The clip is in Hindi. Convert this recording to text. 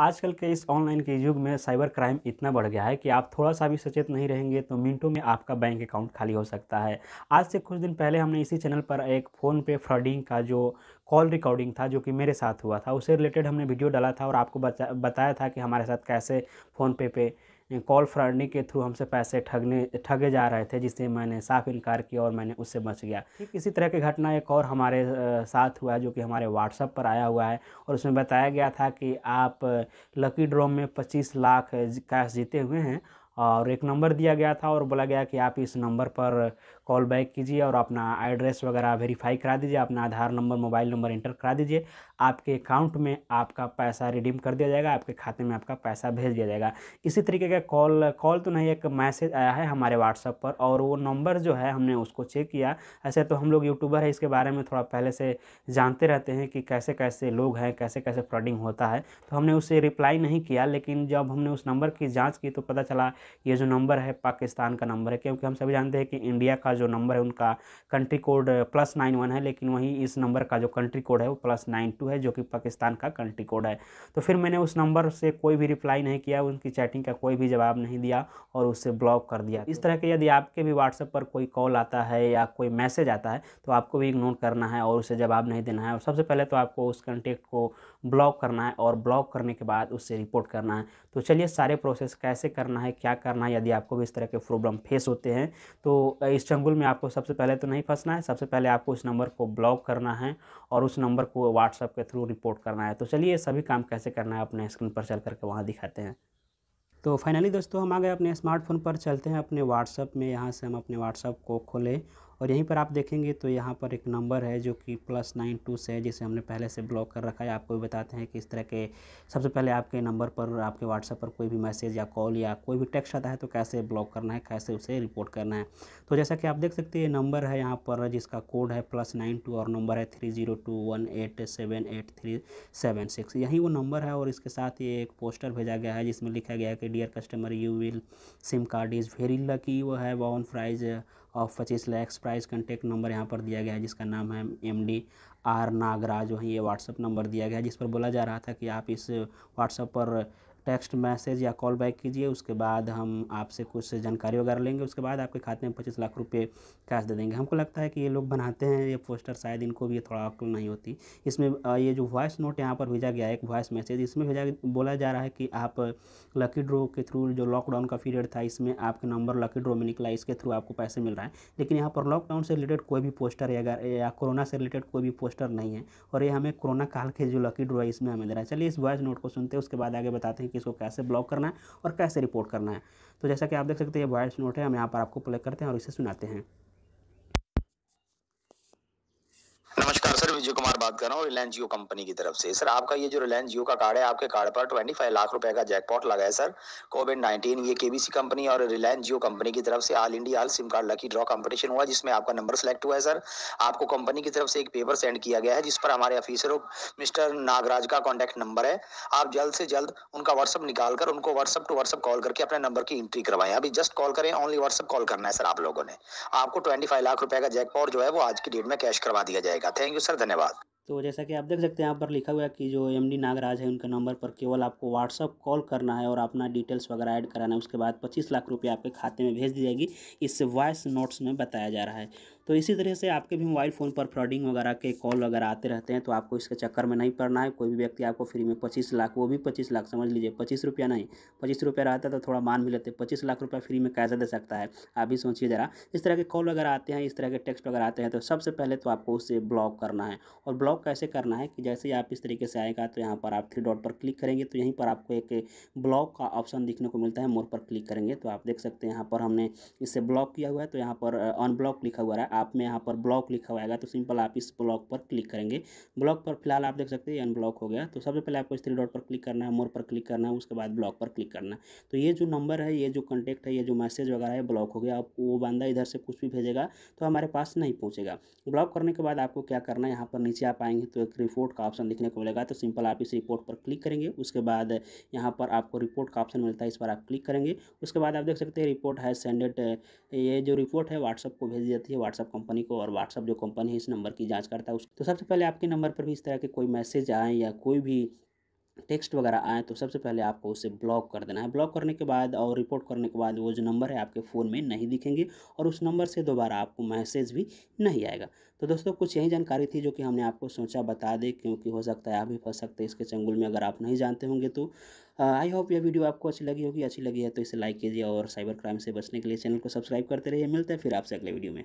आजकल के इस ऑनलाइन के युग में साइबर क्राइम इतना बढ़ गया है कि आप थोड़ा सा भी सचेत नहीं रहेंगे तो मिनटों में आपका बैंक अकाउंट खाली हो सकता है आज से कुछ दिन पहले हमने इसी चैनल पर एक फ़ोन पे फ्रॉडिंग का जो कॉल रिकॉर्डिंग था जो कि मेरे साथ हुआ था उससे रिलेटेड हमने वीडियो डाला था और आपको बता, बताया था कि हमारे साथ कैसे फ़ोनपे पे पे कॉल फ्रॉडनी के थ्रू हमसे पैसे ठगने ठगे जा रहे थे जिससे मैंने साफ इनकार किया और मैंने उससे बच गया ठीक इसी तरह की घटना एक और हमारे साथ हुआ जो कि हमारे व्हाट्सअप पर आया हुआ है और उसमें बताया गया था कि आप लकी ड्रॉ में पच्चीस लाख कैश जीते हुए हैं और एक नंबर दिया गया था और बोला गया कि आप इस नंबर पर कॉल बैक कीजिए और अपना एड्रेस वगैरह वेरीफाई करा दीजिए अपना Aadhaar number mobile number enter करा दीजिए आपके अकाउंट में आपका पैसा रिडीम कर दिया जाएगा आपके खाते में आपका पैसा भेज दिया जाएगा इसी तरीके का कॉल कॉल तो नहीं एक मैसेज आया है हमारे व्हाट्सअप पर और वो नंबर जो है हमने उसको चेक किया ऐसे तो हम लोग यूट्यूबर है इसके बारे में थोड़ा पहले से जानते रहते हैं कि कैसे कैसे लोग हैं कैसे कैसे फ्रॉडिंग होता है तो हमने उसे रिप्लाई नहीं किया लेकिन जब हमने उस नंबर की जाँच की तो पता चला ये जो नंबर है पाकिस्तान का नंबर है क्योंकि हम सभी जानते हैं कि इंडिया का का जो नंबर है उनका country code plus nine one है लेकिन वहीं इस नंबर का जो कंट्री कोड है वो प्लस नाइन टू है जो कि पाकिस्तान का कंट्री कोड है तो फिर मैंने उस नंबर से कोई भी रिप्लाई नहीं किया उनकी चैटिंग का कोई भी जवाब नहीं दिया और उससे ब्लॉक कर दिया इस तरह के यदि आपके भी व्हाट्सएप पर कोई कॉल आता है या कोई मैसेज आता है तो आपको भी इग्नोर करना है और उसे जवाब नहीं देना है और सबसे पहले तो आपको उस कंटेक्ट को ब्लॉक करना है और ब्लॉक करने के बाद उससे रिपोर्ट करना है तो चलिए सारे प्रोसेस कैसे करना है क्या करना है यदि आपको भी इस तरह के प्रॉब्लम फेस होते हैं तो इस चंग गूगल में आपको सबसे पहले तो नहीं फंसना है सबसे पहले आपको उस नंबर को ब्लॉक करना है और उस नंबर को व्हाट्सअप के थ्रू रिपोर्ट करना है तो चलिए सभी काम कैसे करना है अपने स्क्रीन पर चल करके वहाँ दिखाते हैं तो फाइनली दोस्तों हम आ गए अपने स्मार्टफोन पर चलते हैं अपने व्हाट्सअप में यहाँ से हम अपने व्हाट्सअप को खोलें और यहीं पर आप देखेंगे तो यहाँ पर एक नंबर है जो कि प्लस नाइन टू से जिसे हमने पहले से ब्लॉक कर रखा है आपको भी बताते हैं कि इस तरह के सबसे पहले आपके नंबर पर आपके व्हाट्सएप पर कोई भी मैसेज या कॉल या कोई भी टेक्स्ट आता है तो कैसे ब्लॉक करना है कैसे उसे रिपोर्ट करना है तो जैसा कि आप देख सकते हैं नंबर है यहाँ पर जिसका कोड है प्लस नाइन टू और नंबर है three zero two one eight seven eight three seven six यही वो नंबर है और इसके साथ ये एक पोस्टर भेजा गया है जिसमें लिखा गया है कि dear customer you will SIM card is very lucky वो है वॉन फ्राइज़ ऑफ पच्चीस लैक्स प्राइस कंटेक्ट नंबर यहाँ पर दिया गया है जिसका नाम है एम डी आर नागराज वहीं ये व्हाट्सअप नंबर दिया गया है जिस पर बोला जा रहा था कि आप इस व्हाट्सअप पर टेक्स्ट मैसेज या कॉल बैक कीजिए उसके बाद हम आपसे कुछ जानकारी वगैरह लेंगे उसके बाद आपके खाते में पच्चीस लाख रुपये कैश दे देंगे हमको लगता है कि ये लोग बनाते हैं ये पोस्टर शायद इनको भी थोड़ा अक्ल नहीं होती इसमें ये जो वॉइस नोट यहाँ पर भेजा गया है एक वॉइस मैसेज इसमें भेजा बोला जा रहा है कि आप लकी ड्रो के थ्रू जो लॉकडाउन का पीरियड था इसमें आपका नंबर लकी ड्रो में निकला इसके थ्रू आपको पैसे मिल रहा है लेकिन यहाँ पर लॉकडाउन से रिलेटेड कोई भी पोस्टर या, या कोरोना से रिलेटेड कोई भी पोस्टर नहीं है और ये हमें कोरोना काल के जो लकी ड्रो है इसमें हमें दे रहा है चलिए इस वॉइस नोट को सुनते हैं उसके बाद आगे बताते हैं कि इसको कैसे ब्लॉक करना है और कैसे रिपोर्ट करना है तो जैसा कि आप देख सकते हैं ये वॉइस नोट है हम यहाँ पर आपको प्ले करते हैं और इसे सुनाते हैं विजय कुमार बात कर रहा हूँ रिलायंस जियो कंपनी की तरफ से सर आपका ये जो रिलायंस जियो का कार्ड है आपके कार्ड पर ट्वेंटी फाइव लाख रुपए का जैकपॉट लगा है सर कोविड नाइनटीन ये केबीसी कंपनी और रिलायंस जियो कंपनी की तरफ से all India all SIM card lucky draw competition हुआ जिसमें आपका नंबर सेलेक्ट हुआ है सर आपको कंपनी की तरफ से एक पेपर सेंड किया गया है जिस पर हमारे ऑफिसरों मिस्टर नागराज का कॉन्टेक्ट नंबर है आप जल्द से जल्द उनका व्हाट्सअप निकाल कर उनको व्हाट्सअप टू व्हाट्सअप कॉल करके अपने नंबर की एंट्री करवाएं अभी जस्ट कॉल करें ओनली व्हाट्सअप कॉल करना है सर आप लोगों ने आपको ट्वेंटी फाइव लाख रुपए का जैकपॉट जो है वो आज की डेट में कैश करवा दिया जाएगा थैंक यू सर धन्यवाद धन्यवाद तो जैसा कि आप देख सकते हैं यहाँ पर लिखा हुआ है कि जो एम डी नागराज है उनके नंबर पर केवल आपको व्हाट्सअप कॉल करना है और अपना डिटेल्स वगैरह ऐड कराना है उसके बाद पच्चीस लाख रुपये आपके खाते में भेज दी जाएगी इससे वॉइस नोट्स में बताया जा रहा है तो इसी तरह से आपके भी मोबाइल फ़ोन पर फ्रॉडिंग वगैरह के कॉल वगैरह आते रहते हैं तो आपको इसके चक्कर में नहीं पड़ना है कोई भी व्यक्ति आपको फ्री में पच्चीस लाख वो भी पच्चीस लाख समझ लीजिए पच्चीस रुपया नहीं पच्चीस रुपया रहता तो थोड़ा मान भी लेते पच्चीस लाख रुपया फ्री में कैसे दे सकता है आप भी सोचिए ज़रा इस तरह के कॉल वगैरह आते हैं इस तरह के टेक्स्ट वगैरह आते हैं तो सबसे पहले तो आपको उसे ब्लॉक करना है और ब्लॉक ड्रॉ कैसे करना है कि जैसे आप इस तरीके से आएगा तो यहाँ पर आप थ्री डॉट पर क्लिक करेंगे तो यहीं पर आपको एक ब्लॉक का ऑप्शन दिखने को मिलता है मोर पर क्लिक करेंगे तो आप देख सकते हैं यहाँ पर हमने इसे ब्लॉक किया हुआ है तो यहाँ पर अनब्लॉक लिखा हुआ है आप में यहाँ पर ब्लॉक लिखा हुआ है तो सिंपल आप इस ब्लॉक पर क्लिक करेंगे ब्लॉक पर फिलहाल आप देख सकते हैं अनब्लॉक हो गया तो सबसे पहले आपको इस थ्री डॉट पर क्लिक करना है मोर पर क्लिक करना है उसके बाद ब्लॉक पर क्लिक करना तो ये जो नंबर है ये जो कॉन्टेक्ट है ये जो मैसेज वगैरह है ब्लॉक हो गया अब वो बंदा इधर से कुछ भी भेजेगा तो हमारे पास नहीं पहुँचेगा ब्लॉक करने के बाद आपको क्या करना है यहाँ पर नीचे आप पाएंगे तो एक रिपोर्ट का ऑप्शन दिखने को मिलेगा तो सिंपल आप इस रिपोर्ट पर क्लिक करेंगे उसके बाद यहाँ पर आपको रिपोर्ट का ऑप्शन मिलता है इस पर आप क्लिक करेंगे उसके बाद आप देख सकते हैं रिपोर्ट है सेंडेड ये जो रिपोर्ट है व्हाट्सअप को भेजी जाती है व्हाट्सअप कंपनी को और व्हाट्सअप जो कंपनी है इस नंबर की जाँच करता है तो सबसे पहले आपके नंबर पर भी इस तरह के कोई मैसेज आए या कोई भी टेक्स्ट वगैरह आए तो सबसे पहले आपको उसे ब्लॉक कर देना है ब्लॉक करने के बाद और रिपोर्ट करने के बाद वो जो नंबर है आपके फ़ोन में नहीं दिखेंगे और उस नंबर से दोबारा आपको मैसेज भी नहीं आएगा तो दोस्तों कुछ यही जानकारी थी जो कि हमने आपको सोचा बता दें क्योंकि हो सकता है आप भी फंस सकते हैं इसके चंगुल में अगर आप नहीं जानते होंगे तो आई होप यह वीडियो आपको अच्छी लगी होगी अच्छी लगी है तो इसे लाइक कीजिए और साइबर क्राइम से बचने के लिए चैनल को सब्सक्राइब करते रहिए मिलते हैं फिर आपसे अगले वीडियो में